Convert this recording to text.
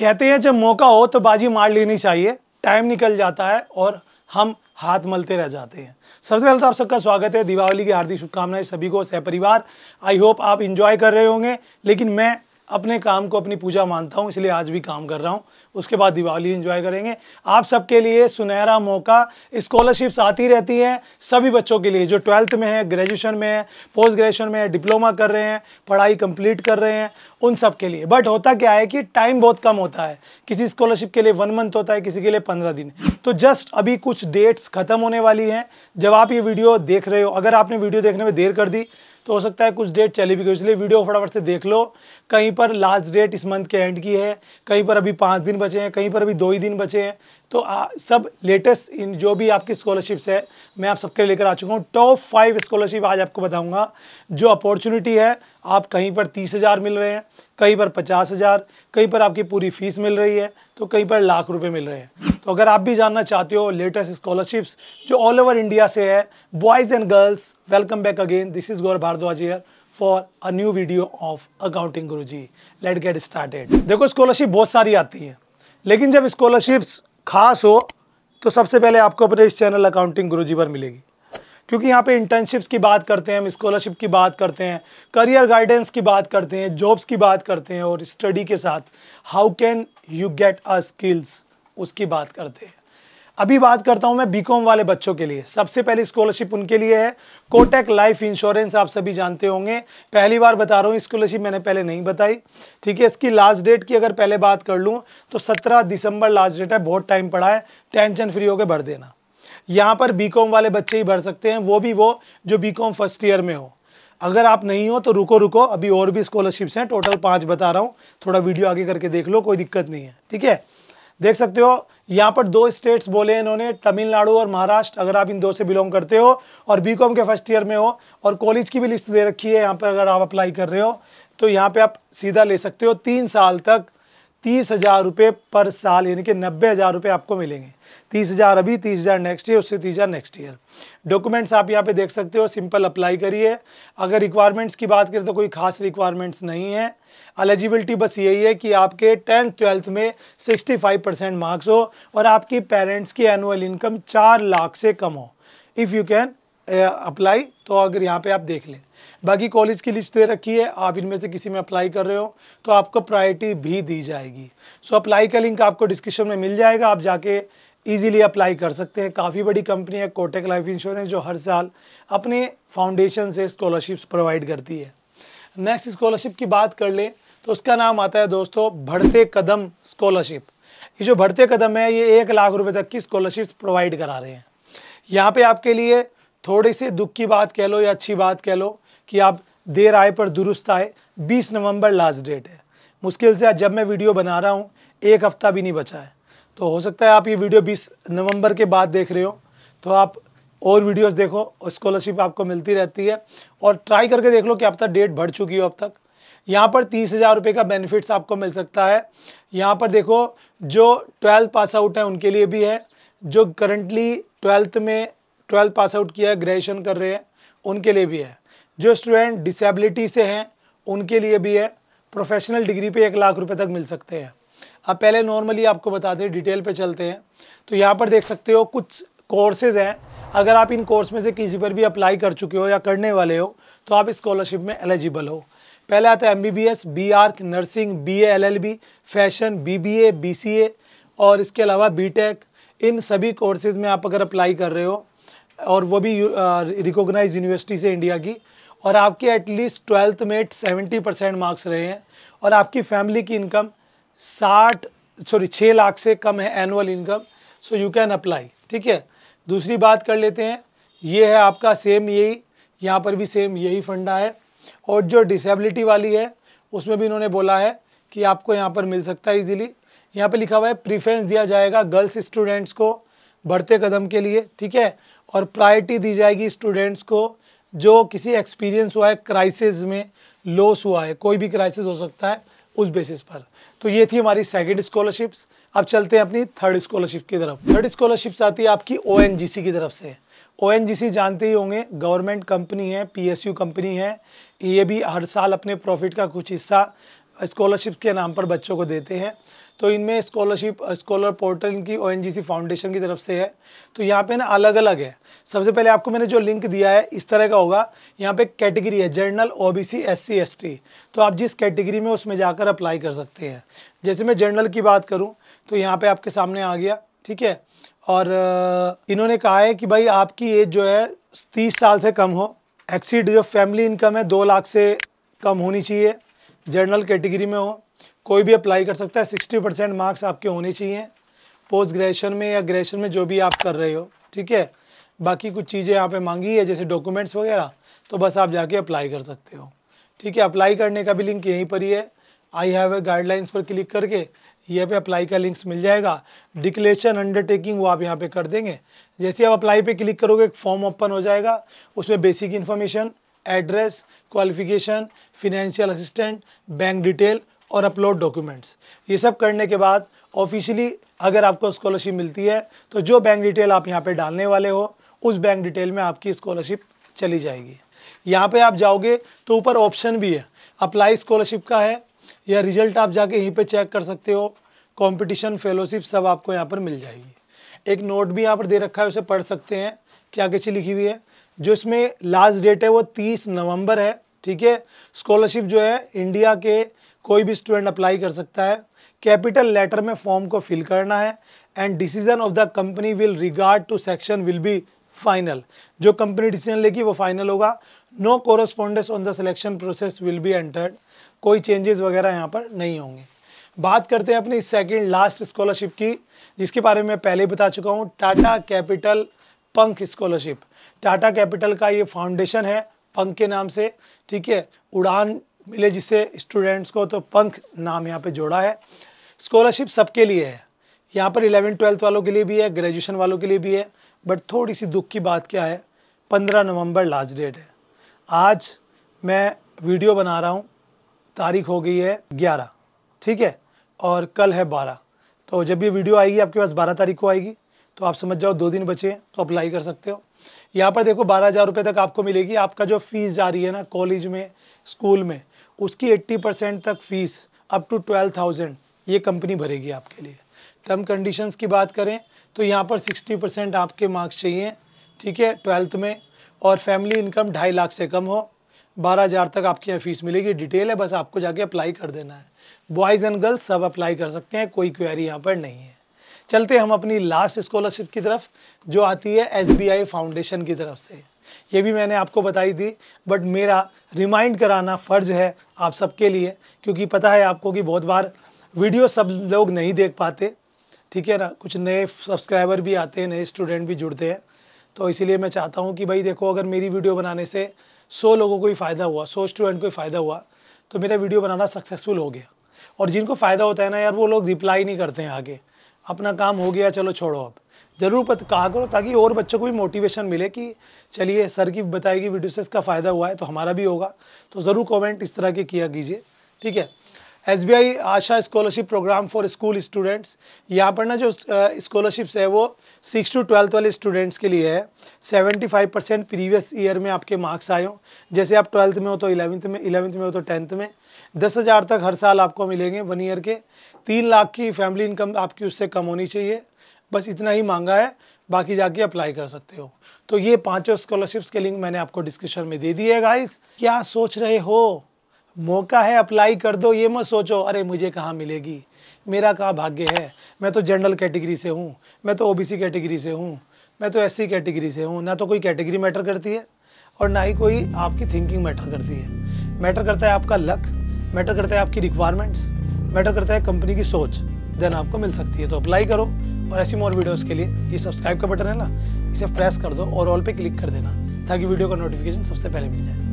कहते हैं जब मौका हो तो बाजी मार लेनी चाहिए टाइम निकल जाता है और हम हाथ मलते रह जाते हैं सबसे पहले तो आप सबका स्वागत है दिवाली की हार्दिक शुभकामनाएं सभी को सह परिवार आई होप आप इंजॉय कर रहे होंगे लेकिन मैं अपने काम को अपनी पूजा मानता हूँ इसलिए आज भी काम कर रहा हूँ उसके बाद दिवाली एंजॉय करेंगे आप सबके लिए सुनहरा मौका स्कॉलरशिप्स आती रहती हैं सभी बच्चों के लिए जो ट्वेल्थ में है ग्रेजुएशन में है पोस्ट ग्रेजुएशन में है डिप्लोमा कर रहे हैं पढ़ाई कंप्लीट कर रहे हैं उन सब के लिए बट होता क्या है कि टाइम बहुत कम होता है किसी स्कॉलरशिप के लिए वन मंथ होता है किसी के लिए पंद्रह दिन तो जस्ट अभी कुछ डेट्स ख़त्म होने वाली हैं जब आप ये वीडियो देख रहे हो अगर आपने वीडियो देखने में देर कर दी तो हो सकता है कुछ डेट चली भी गई इसलिए वीडियो फटाफट से देख लो कहीं पर लास्ट डेट इस मंथ के एंड की है कहीं पर अभी पाँच दिन बचे हैं कहीं पर अभी दो ही दिन बचे हैं तो आ, सब लेटेस्ट इन जो भी आपकी स्कॉलरशिप्स है मैं आप सबके लेकर आ चुका हूँ टॉप फाइव स्कॉलरशिप आज आपको बताऊँगा जो अपॉर्चुनिटी है आप कहीं पर तीस हज़ार मिल रहे हैं कहीं पर पचास हज़ार कहीं पर आपकी पूरी फीस मिल रही है तो कहीं पर लाख रुपए मिल रहे हैं तो अगर आप भी जानना चाहते हो लेटेस्ट स्कॉलरशिप्स जो ऑल ओवर इंडिया से है boys and girls welcome back again this is Gaur Bhardwaj here for a new video of accounting Guru let get started देखो स्कॉलरशिप बहुत सारी आती है लेकिन जब स्कॉलरशिप्स खास हो तो सबसे पहले आपको अपने इस चैनल अकाउंटिंग गुरुजी पर मिलेगी क्योंकि यहाँ पे इंटर्नशिप्स की बात करते हैं हम स्कॉलरशिप की बात करते हैं करियर गाइडेंस की बात करते हैं जॉब्स की बात करते हैं और स्टडी के साथ how can you get a skills उसकी बात करते हैं अभी बात करता हूं मैं बीकॉम वाले बच्चों के लिए सबसे पहले स्कॉलरशिप उनके लिए है कोटेक लाइफ इंश्योरेंस आप सभी जानते होंगे पहली बार बता रहा हूं स्कॉलरशिप मैंने पहले नहीं बताई ठीक है इसकी लास्ट डेट की अगर पहले बात कर लूँ तो सत्रह दिसंबर लास्ट डेट है बहुत टाइम पड़ा है टेंशन फ्री होकर भर देना यहाँ पर बी वाले बच्चे ही भर सकते हैं वो भी वो जो बी फर्स्ट ईयर में हो अगर आप नहीं हो तो रुको रुको अभी और भी स्कॉलरशिप्स हैं टोटल पाँच बता रहा हूँ थोड़ा वीडियो आगे करके देख लो कोई दिक्कत नहीं है ठीक है देख सकते हो यहाँ पर दो स्टेट्स बोले इन्होंने तमिलनाडु और महाराष्ट्र अगर आप इन दो से बिलोंग करते हो और बीकॉम के फर्स्ट ईयर में हो और कॉलेज की भी लिस्ट दे रखी है यहाँ पर अगर आप अप्लाई कर रहे हो तो यहाँ पे आप सीधा ले सकते हो तीन साल तक तीस हज़ार रुपये पर साल यानी कि नब्बे हज़ार रुपये आपको मिलेंगे तीस हज़ार अभी तीस हज़ार नेक्स्ट ईयर उससे तीस हज़ार नेक्स्ट ईयर डॉक्यूमेंट्स आप यहाँ पे देख सकते हो सिंपल अप्लाई करिए अगर रिक्वायरमेंट्स की बात करें तो कोई खास रिक्वायरमेंट्स नहीं है एलिजिबिलिटी बस यही है कि आपके टेंथ ट्वेल्थ में सिक्सटी परसेंट मार्क्स हो और आपकी पेरेंट्स की एनुअल इनकम चार लाख से कम हो इफ़ यू कैन अप्लाई तो अगर यहाँ पर आप देख लें बाकी कॉलेज की लिस्ट दे रखी है आप इनमें से किसी में अप्लाई कर रहे हो तो आपको प्रायोरिटी भी दी जाएगी सो अप्लाई का लिंक आपको डिस्क्रिप्शन में मिल जाएगा आप जाके ईजिली अप्लाई कर सकते हैं काफ़ी बड़ी कंपनी है कोटेक लाइफ इंश्योरेंस जो हर साल अपने फाउंडेशन से स्कॉलरशिप्स प्रोवाइड करती है नेक्स्ट स्कॉलरशिप की बात कर ले तो उसका नाम आता है दोस्तों बढ़ते कदम स्कॉलरशिप ये जो बढ़ते कदम है ये एक लाख रुपए तक की स्कॉलरशिप्स प्रोवाइड करा रहे हैं यहाँ पे आपके लिए थोड़ी सी दुख की बात कह लो या अच्छी बात कह लो कि आप देर आए पर दुरुस्त आए 20 नवंबर लास्ट डेट है मुश्किल से जब मैं वीडियो बना रहा हूँ एक हफ़्ता भी नहीं बचा है तो हो सकता है आप ये वीडियो 20 नवंबर के बाद देख रहे हो तो आप और वीडियोस देखो स्कॉलरशिप आपको मिलती रहती है और ट्राई करके देख लो कि अब तक डेट भर चुकी हो अब तक यहाँ पर तीस हज़ार रुपये का बेनिफिट्स आपको मिल सकता है यहाँ पर देखो जो ट्वेल्थ पास आउट है उनके लिए भी है जो करंटली ट्वेल्थ में ट्वेल्थ पास आउट किया है ग्रेजुएशन कर रहे हैं उनके लिए भी है जो स्टूडेंट डिसेबिलिटी से हैं उनके लिए भी है प्रोफेशनल डिग्री पे एक लाख रुपए तक मिल सकते हैं अब पहले नॉर्मली आपको बताते हैं डिटेल पे चलते हैं तो यहाँ पर देख सकते हो कुछ कोर्सेज हैं अगर आप इन कोर्स में से किसी पर भी अप्लाई कर चुके हो या करने वाले हो तो आप स्कॉलरशिप में एलिजिबल हो पहले आता है M B B S B R nursing B LLB, L L B fashion B B A B C A और इसके अलावा बी टेक इन सभी कोर्सेज़ में आप अगर अप्लाई कर रहे हो और वो भी रिकोगनाइज यूनिवर्सिटी से इंडिया की और आपके एटलीस्ट ट्वेल्थ में सेवेंटी परसेंट मार्क्स रहे हैं और आपकी फैमिली की इनकम साठ सॉरी छः लाख से कम है annual income so you can apply ठीक है दूसरी बात कर लेते हैं ये है आपका सेम यही यहाँ पर भी सेम यही फंडा है और जो डिसेबिलिटी वाली है उसमें भी इन्होंने बोला है कि आपको यहाँ पर मिल सकता है ईजिली यहाँ पर लिखा हुआ है प्रिफ्रेंस दिया जाएगा गर्ल्स स्टूडेंट्स को बढ़ते कदम के लिए ठीक है और प्रायोरिटी दी जाएगी स्टूडेंट्स को जो किसी एक्सपीरियंस हुआ है क्राइसिस में लॉस हुआ है कोई भी क्राइसिस हो सकता है उस बेसिस पर तो ये थी हमारी सेकेंड स्कॉलरशिप्स अब चलते हैं अपनी थर्ड स्कॉलरशिप की तरफ थर्ड स्कॉलरशिप्स आती है आपकी ओ की तरफ से ओ जानते ही होंगे गवर्नमेंट कंपनी है पी कंपनी है ये भी हर साल अपने प्रॉफिट का कुछ हिस्सा स्कॉलरशिप के नाम पर बच्चों को देते हैं तो इनमें स्कॉलरशिप स्कॉलर पोर्टल इनकी ओ फाउंडेशन की तरफ से है तो यहाँ पे ना अलग अलग है सबसे पहले आपको मैंने जो लिंक दिया है इस तरह का होगा यहाँ पे कैटेगरी है general O B C S C S T तो आप जिस कैटेगरी में उसमें जाकर अप्लाई कर सकते हैं जैसे मैं जर्नल की बात करूँ तो यहाँ पर आपके सामने आ गया ठीक है और इन्होंने कहा है कि भाई आपकी एज जो है तीस साल से कम हो एक्सीड जो फैमिली इनकम है दो लाख से कम होनी चाहिए जर्नल कैटेगरी में हो कोई भी अप्लाई कर सकता है सिक्सटी परसेंट मार्क्स आपके होने चाहिए पोस्ट ग्रेजुएशन में या ग्रेजुएशन में जो भी आप कर रहे हो ठीक है बाकी कुछ चीज़ें यहाँ पे मांगी है जैसे डॉक्यूमेंट्स वगैरह तो बस आप जाके अप्लाई कर सकते हो ठीक है अप्लाई करने का भी लिंक यहीं पर ही है आई हैव ए गाइडलाइंस पर क्लिक करके यहाँ पे अप्लाई का लिंक्स मिल जाएगा डिक्लेशन अंडरटेकिंग वो आप यहाँ पे कर देंगे जैसे आप अप्लाई पे क्लिक करोगे एक फॉर्म ओपन हो जाएगा उसमें basic information address qualification financial assistant bank detail और अपलोड डॉक्यूमेंट्स ये सब करने के बाद ऑफिशियली अगर आपको स्कॉलरशिप मिलती है तो जो बैंक डिटेल आप यहाँ पे डालने वाले हो उस बैंक डिटेल में आपकी स्कॉलरशिप चली जाएगी यहाँ पे आप जाओगे तो ऊपर ऑप्शन भी है अप्लाई स्कॉलरशिप का है या रिजल्ट आप जाके यहीं पे चेक कर सकते हो कंपटीशन फेलोशिप सब आपको यहाँ पर मिल जाएगी एक नोट भी यहाँ पर दे रखा है उसे पढ़ सकते हैं क्या कैसी लिखी हुई है जो इसमें लास्ट डेट है वो तीस नवम्बर है ठीक है स्कॉलरशिप जो है इंडिया के कोई भी स्टूडेंट अप्लाई कर सकता है कैपिटल लेटर में फॉर्म को फिल करना है and decision of the company will regard to section will be final जो कंपनी डिसीजन लेगी वो फाइनल होगा no correspondence on the selection process will be entered कोई चेंजेस वगैरह यहाँ पर नहीं होंगे बात करते हैं अपनी सेकेंड लास्ट स्कॉलरशिप की जिसके बारे में मैं पहले बता चुका हूँ Tata Capital Pankh scholarship Tata Capital का ये फाउंडेशन है पंख के नाम से ठीक है उड़ान मिले जिसे स्टूडेंट्स को तो पंख नाम यहाँ पे जोड़ा है स्कॉलरशिप सबके लिए है यहाँ पर इलेवन ट्वेल्थ वालों के लिए भी है ग्रेजुएशन वालों के लिए भी है बट थोड़ी सी दुख की बात क्या है पंद्रह नवंबर लास्ट डेट है आज मैं वीडियो बना रहा हूँ तारीख हो गई है ग्यारह ठीक है और कल है बारह तो जब ये वीडियो आएगी आपके पास बारह तारीख को आएगी तो आप समझ जाओ दो दिन बचे हैं तो अप्लाई कर सकते हो यहाँ पर देखो बारह हज़ार रुपये तक आपको मिलेगी आपका जो फीस जा रही है ना कॉलेज में स्कूल में उसकी 80 परसेंट तक fees up to twelve thousand ये कंपनी भरेगी आपके लिए टर्म कंडीशंस की बात करें तो यहाँ पर 60 परसेंट आपके मार्क्स चाहिए ठीक है ट्वेल्थ में और फैमिली इनकम ढाई लाख से कम हो बारह हज़ार तक आपकी यहाँ फीस मिलेगी डिटेल है बस आपको जाके अप्लाई कर देना है बॉयज़ एंड गर्ल्स सब अप्लाई कर सकते हैं कोई क्वेरी यहाँ पर नहीं है चलते हम अपनी लास्ट स्कॉलरशिप की तरफ जो आती है एस फाउंडेशन की तरफ से ये भी मैंने आपको बताई थी बट मेरा रिमाइंड कराना फ़र्ज़ है आप सबके लिए क्योंकि पता है आपको कि बहुत बार वीडियो सब लोग नहीं देख पाते ठीक है ना कुछ नए सब्सक्राइबर भी आते हैं नए स्टूडेंट भी जुड़ते हैं तो इसीलिए मैं चाहता हूँ कि भाई देखो अगर मेरी वीडियो बनाने से सौ लोगों को ही फ़ायदा हुआ सौ स्टूडेंट को ही फ़ायदा हुआ तो मेरा वीडियो बनाना सक्सेसफुल हो गया और जिनको फ़ायदा होता है ना यार वो लोग रिप्लाई नहीं करते हैं आगे अपना काम हो गया चलो छोड़ो अब ज़रूर पत कहा करो ताकि और बच्चों को भी मोटिवेशन मिले कि चलिए सर की बताई गई वीडियो से इसका फ़ायदा हुआ है तो हमारा भी होगा तो ज़रूर कमेंट इस तरह के किया कीजिए ठीक है S B I Asha scholarship program for school students यहाँ पर ना जो स्कॉलरशिप्स है वो सिक्स टू ट्वेल्थ वाले स्टूडेंट्स के लिए है seventy five percent previous year में आपके मार्क्स आए हों जैसे आप ट्वेल्थ में हो तो इलेवंथ में इलेवंथ में हो तो टेंथ में दस हज़ार तक हर साल आपको मिलेंगे वन ईयर के तीन लाख की फैमिली इनकम आपकी उससे कम होनी चाहिए बस इतना ही मांगा है बाकी जाके अप्लाई कर सकते हो तो ये पांचों स्कॉलरशिप्स के लिंक मैंने आपको डिस्क्रिप्शन में दे दिए गाइस क्या सोच रहे हो मौका है अप्लाई कर दो ये मत सोचो अरे मुझे कहाँ मिलेगी मेरा कहाँ भाग्य है मैं तो जनरल कैटेगरी से हूँ मैं तो ओ कैटेगरी से हूँ मैं तो एस कैटेगरी से हूँ ना तो कोई कैटेगरी मैटर करती है और ना ही कोई आपकी थिंकिंग मैटर करती है मैटर करता है आपका लक मैटर करता है आपकी रिक्वायरमेंट्स मैटर करता है कंपनी की सोच देन आपको मिल सकती है तो अप्लाई करो और ऐसी मोर वीडियोस के लिए ये सब्सक्राइब का बटन है ना इसे प्रेस कर दो और ऑल पे क्लिक कर देना ताकि वीडियो का नोटिफिकेशन सबसे पहले मिल जाए